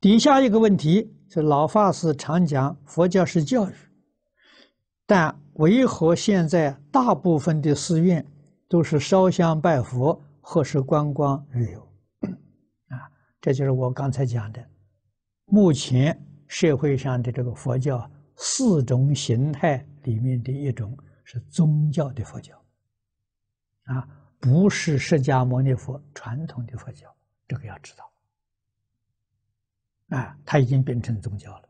底下一个问题，是老法师常讲，佛教是教育，但为何现在大部分的寺院都是烧香拜佛，或是观光旅游？啊，这就是我刚才讲的。目前社会上的这个佛教四种形态里面的一种，是宗教的佛教，啊，不是释迦牟尼佛传统的佛教，这个要知道。啊，他已经变成宗教了。